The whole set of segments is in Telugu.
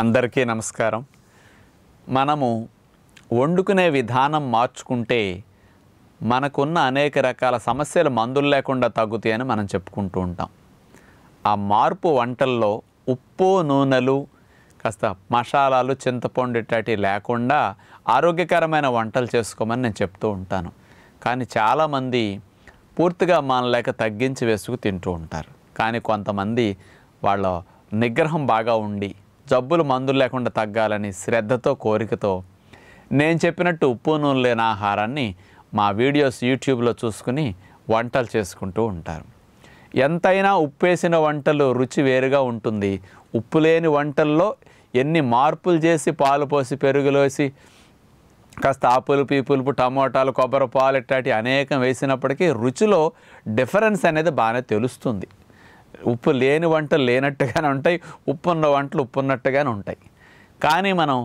అందరికీ నమస్కారం మనము వండుకునే విధానం మార్చుకుంటే మనకున్న అనేక రకాల సమస్యలు మందులు లేకుండా తగ్గుతాయని మనం చెప్పుకుంటూ ఉంటాం ఆ మార్పు వంటల్లో ఉప్పు నూనెలు కాస్త మసాలాలు చింతపండు ఇట్లాంటివి లేకుండా ఆరోగ్యకరమైన వంటలు చేసుకోమని నేను చెప్తూ ఉంటాను కానీ చాలామంది పూర్తిగా మానలేక తగ్గించి వేసుకు తింటూ ఉంటారు కానీ కొంతమంది వాళ్ళ నిగ్రహం బాగా ఉండి జబ్బులు మందులు లేకుండా తగ్గాలని శ్రద్ధతో కోరికతో నేను చెప్పినట్టు ఉప్పు నూనె లేని ఆహారాన్ని మా వీడియోస్ యూట్యూబ్లో చూసుకుని వంటలు చేసుకుంటూ ఉంటారు ఎంతైనా ఉప్పేసిన వంటలు రుచి వేరుగా ఉంటుంది ఉప్పు లేని వంటల్లో ఎన్ని మార్పులు చేసి పాలు పోసి పెరుగులోసి కాస్త ఆపులు పీపులుపు టమోటాలు కొబ్బరి పాలు ఇట్లాంటి అనేకం వేసినప్పటికీ రుచిలో డిఫరెన్స్ అనేది బాగానే తెలుస్తుంది ఉప్పు లేని వంటలు లేనట్టుగానే ఉంటాయి ఉప్పు ఉన్న వంటలు ఉప్పు ఉన్నట్టుగానే ఉంటాయి కానీ మనం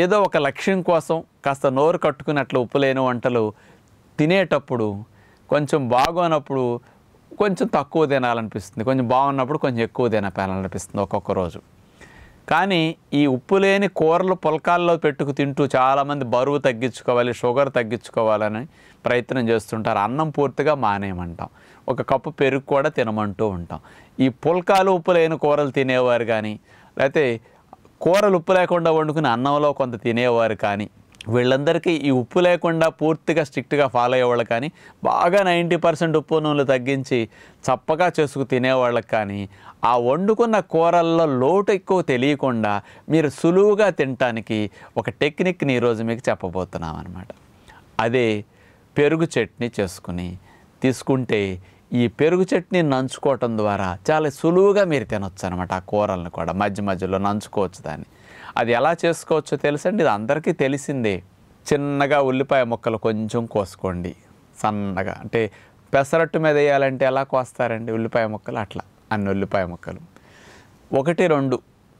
ఏదో ఒక లక్ష్యం కోసం కాస్త నోరు కట్టుకున్నట్లు ఉప్పు లేని వంటలు తినేటప్పుడు కొంచెం బాగోనప్పుడు కొంచెం తక్కువ తినాలనిపిస్తుంది కొంచెం బాగున్నప్పుడు కొంచెం ఎక్కువ తినాలనిపిస్తుంది ఒక్కొక్క రోజు కానీ ఈ ఉప్పు లేని కూరలు పుల్కాల్లో పెట్టుకు తింటూ చాలామంది బరువు తగ్గించుకోవాలి షుగర్ తగ్గించుకోవాలని ప్రయత్నం చేస్తుంటారు అన్నం పూర్తిగా మానేయమంటాం ఒక కప్పు పెరుగు కూడా తినమంటూ ఉంటాం ఈ పుల్కాలు ఉప్పు లేని కూరలు తినేవారు కానీ లేకపోతే కూరలు ఉప్పు లేకుండా వండుకుని అన్నంలో కొంత తినేవారు కానీ వీళ్ళందరికీ ఈ ఉప్పు లేకుండా పూర్తిగా స్ట్రిక్ట్గా ఫాలో అయ్యేవాళ్ళు కానీ బాగా నైంటీ పర్సెంట్ ఉప్పు నూనెలు తగ్గించి చప్పగా చేసుకు తినేవాళ్ళకి కానీ ఆ వండుకున్న కూరల్లో లోటు ఎక్కువ తెలియకుండా మీరు సులువుగా తినటానికి ఒక టెక్నిక్ని ఈరోజు మీకు చెప్పబోతున్నాం అనమాట అదే పెరుగు చట్నీ చేసుకుని తీసుకుంటే ఈ పెరుగు చట్నీ నంచుకోవటం ద్వారా చాలా సులువుగా మీరు తినొచ్చు అనమాట ఆ కూరలను కూడా మధ్య మధ్యలో నంచుకోవచ్చు దాన్ని అది ఎలా చేసుకోవచ్చో తెలుసండి ఇది అందరికీ తెలిసిందే చిన్నగా ఉల్లిపాయ ముక్కలు కొంచెం కోసుకోండి సన్నగా అంటే పెసరట్టు మీద వేయాలంటే ఎలా కోస్తారండి ఉల్లిపాయ ముక్కలు అట్లా అన్ని ఉల్లిపాయ ముక్కలు ఒకటి రెండు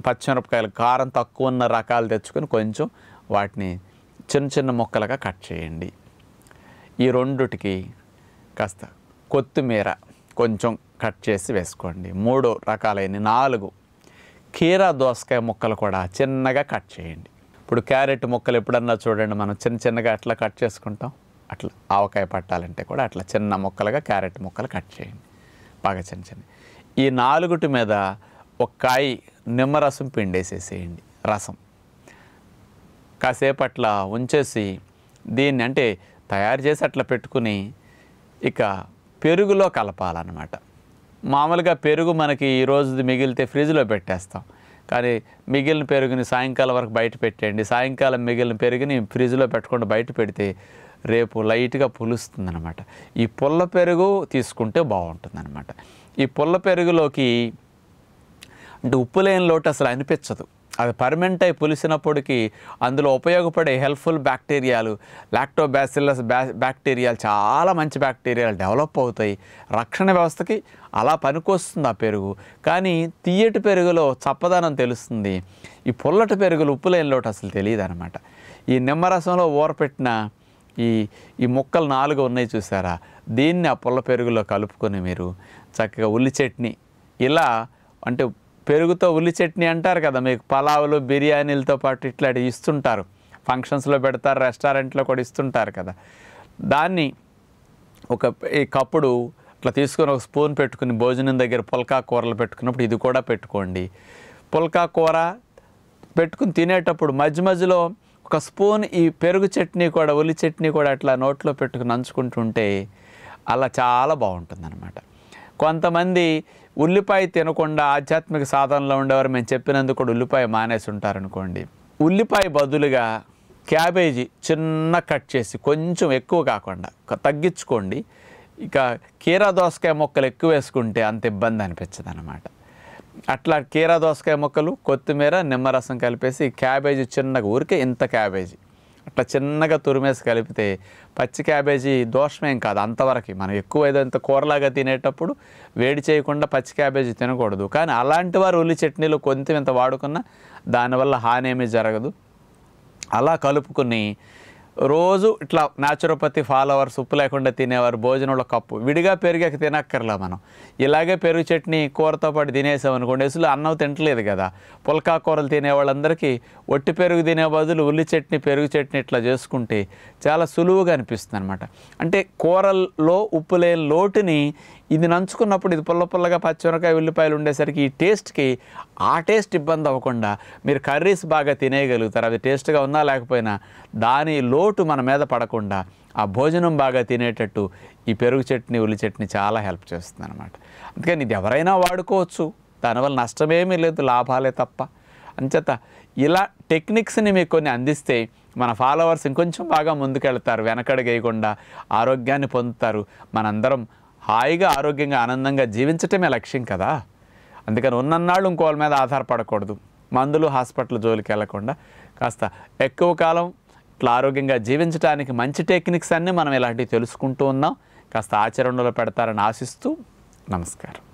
పచ్చిమిరపకాయలు కారం తక్కువ ఉన్న రకాలు తెచ్చుకొని కొంచెం వాటిని చిన్న చిన్న ముక్కలుగా కట్ చేయండి ఈ రెండుటికి కాస్త కొత్తిమీర కొంచెం కట్ చేసి వేసుకోండి మూడు రకాలైన నాలుగు కీరా దోసకాయ ముక్కలు కూడా చిన్నగా కట్ చేయండి ఇప్పుడు క్యారెట్ ముక్కలు ఎప్పుడన్నా చూడండి మనం చిన్న చిన్నగా అట్లా కట్ చేసుకుంటాం అట్లా ఆవకాయ పట్టాలంటే కూడా అట్లా చిన్న ముక్కలుగా క్యారెట్ ముక్కలు కట్ చేయండి బాగా చిన్న చిన్న ఈ నాలుగుటి మీద ఒక కాయ నిమ్మరసం పిండేసేసేయండి రసం కాసేపు అట్లా ఉంచేసి దీన్ని అంటే తయారు చేసి అట్లా పెట్టుకుని ఇక పెరుగులో కలపాలన్నమాట మామూలుగా పెరుగు మనకి ఈ రోజుది మిగిలితే ఫ్రిడ్జ్లో పెట్టేస్తాం కానీ మిగిలిన పెరుగుని సాయంకాలం వరకు బయట పెట్టేయండి సాయంకాలం మిగిలిన పెరుగుని ఫ్రిడ్జ్లో పెట్టకుండా బయట పెడితే రేపు లైట్గా పులుస్తుంది అనమాట ఈ పుల్ల పెరుగు తీసుకుంటే అనమాట ఈ పుల్ల పెరుగులోకి అంటే ఉప్పు లేని లోటు అసలు అనిపించదు అది పర్మనెంట్ అయి పులిసినప్పటికీ అందులో ఉపయోగపడే హెల్ప్ఫుల్ బ్యాక్టీరియాలు లాక్టోబ్యాసిల్లస్ బ్యా బ్యాక్టీరియాలు చాలా మంచి బ్యాక్టీరియాలు డెవలప్ అవుతాయి రక్షణ వ్యవస్థకి అలా పనికొస్తుంది ఆ పెరుగు కానీ తీయటి పెరుగులో చప్పదనం తెలుస్తుంది ఈ పుల్లటి పెరుగులు ఉప్పు లేని లోటు అసలు తెలియదు అనమాట ఈ నిమ్మరసంలో ఊరపెట్టిన ఈ ఈ ముక్కలు నాలుగు ఉన్నాయి చూసారా దీన్ని ఆ పుల్ల పెరుగులో కలుపుకొని మీరు చక్కగా ఉల్లి చట్నీ ఇలా అంటే పెరుగుతో ఉల్లి చట్నీ అంటారు కదా మీకు పలావులు బిర్యానీలతో పాటు ఇట్లాంటి ఇస్తుంటారు ఫంక్షన్స్లో పెడతారు రెస్టారెంట్లో కూడా ఇస్తుంటారు కదా దాన్ని ఒక ఈ కప్పుడు అట్లా తీసుకొని ఒక స్పూన్ పెట్టుకుని భోజనం దగ్గర పుల్కా కూరలు పెట్టుకున్నప్పుడు ఇది కూడా పెట్టుకోండి పుల్కా కూర పెట్టుకుని తినేటప్పుడు మధ్య మధ్యలో ఒక స్పూన్ ఈ పెరుగు చట్నీ కూడా ఉల్లి చట్నీ కూడా అట్లా నోట్లో పెట్టుకుని నంచుకుంటుంటే అలా చాలా బాగుంటుంది కొంతమంది ఉల్లిపాయ తినకుండా ఆధ్యాత్మిక సాధనలో ఉండేవారు మేము చెప్పినందుకు కూడా ఉల్లిపాయ మానేసి ఉంటారనుకోండి ఉల్లిపాయ బదులుగా క్యాబేజీ చిన్న కట్ చేసి కొంచెం ఎక్కువ కాకుండా తగ్గించుకోండి ఇక కీరా దోసకాయ మొక్కలు ఎక్కువ వేసుకుంటే అంత ఇబ్బంది అనిపించదు అనమాట అట్లా కీరా దోసకాయ మొక్కలు కొత్తిమీర నిమ్మరసం కలిపేసి క్యాబేజీ చిన్నగా ఊరికే ఇంత క్యాబేజీ అట్లా చిన్నగా తురిమేసి కలిపితే పచ్చి క్యాబేజీ దోషమేం కాదు అంతవరకు మనం ఎక్కువ ఏదో ఇంత కూరలాగా తినేటప్పుడు వేడి చేయకుండా పచ్చి క్యాబేజీ తినకూడదు కానీ అలాంటి వారు ఉల్లి చట్నీలో కొంచెం ఇంత వాడుకున్నా దానివల్ల హాని ఏమీ జరగదు అలా కలుపుకుని రోజు ఇట్లా న్యాచురోపతి ఫాలోవర్స్ ఉప్పు లేకుండా తినేవారు భోజనంలో కప్పు విడిగా పెరిగాక తినక్కర్లా మనం ఇలాగే పెరుగు చట్నీ కూరతో పాటు తినేసాం అనుకోండి అసలు అన్నం తింటలేదు కదా పుల్కా కూరలు తినే వాళ్ళందరికీ ఒట్టి పెరుగు తినే బదులు ఉల్లి చట్నీ పెరుగు చట్నీ ఇట్లా చేసుకుంటే చాలా సులువుగా అనిపిస్తుంది అనమాట అంటే కూరల్లో ఉప్పు లేని లోటుని ఇది నంచుకున్నప్పుడు ఇది పుల్ల పుల్లగా పచ్చిమిరకాయ ఉల్లిపాయలు ఉండేసరికి ఈ టేస్ట్కి ఆ టేస్ట్ ఇబ్బంది అవ్వకుండా మీరు కర్రీస్ బాగా తినేయగలుగుతారు అది టేస్ట్గా ఉన్నా లేకపోయినా దాని లో లోటు మన మీద పడకుండా ఆ భోజనం బాగా తినేటట్టు ఈ పెరుగు చట్నీ ఉల్లి చట్నీ చాలా హెల్ప్ చేస్తుంది అనమాట అందుకని ఇది ఎవరైనా వాడుకోవచ్చు దానివల్ల నష్టమేమీ లేదు లాభాలే తప్ప అంచేత ఇలా టెక్నిక్స్ని మీకు కొన్ని అందిస్తే మన ఫాలోవర్స్ ఇంకొంచెం బాగా ముందుకెళ్తారు వెనకడగేయకుండా ఆరోగ్యాన్ని పొందుతారు మనందరం హాయిగా ఆరోగ్యంగా ఆనందంగా జీవించటమే లక్ష్యం కదా అందుకని ఉన్నన్నాళ్ళు ఇంకోళ్ళ మీద ఆధారపడకూడదు మందులు హాస్పిటల్ జోలికి వెళ్లకుండా కాస్త ఎక్కువ కాలం ఇట్లా ఆరోగ్యంగా జీవించడానికి మంచి టెక్నిక్స్ అన్నీ మనం ఇలాంటివి తెలుసుకుంటూ ఉన్నాం కాస్త ఆచరణలో పెడతారని ఆశిస్తూ నమస్కారం